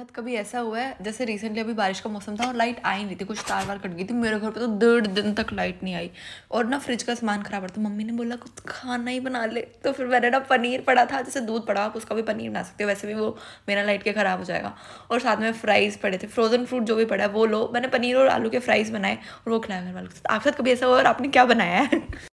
आपके साथ कभी ऐसा हुआ है जैसे रिसेंटली अभी बारिश का मौसम था और लाइट आई नहीं थी कुछ तार वार कट गई थी मेरे घर पे तो डेढ़ दिन तक लाइट नहीं आई और ना फ्रिज का सामान खराब पड़ा तो मम्मी ने बोला कुछ खाना ही बना ले तो फिर मैंने ना पनीर पड़ा था जैसे दूध पड़ा आप उसका भी पनीर बना सकते हो वैसे भी वो मेरा लाइट के ख़राब हो जाएगा और साथ में फ्राइज़ पड़े थे फ्रोजन फ्रूट जो भी पड़ा है वो लो मैंने पनीर और आलू के फ्राइज़ बनाए और वो खिलाया घर वालों के साथ आपके साथ कभी ऐसा हुआ और आपने क्या बनाया है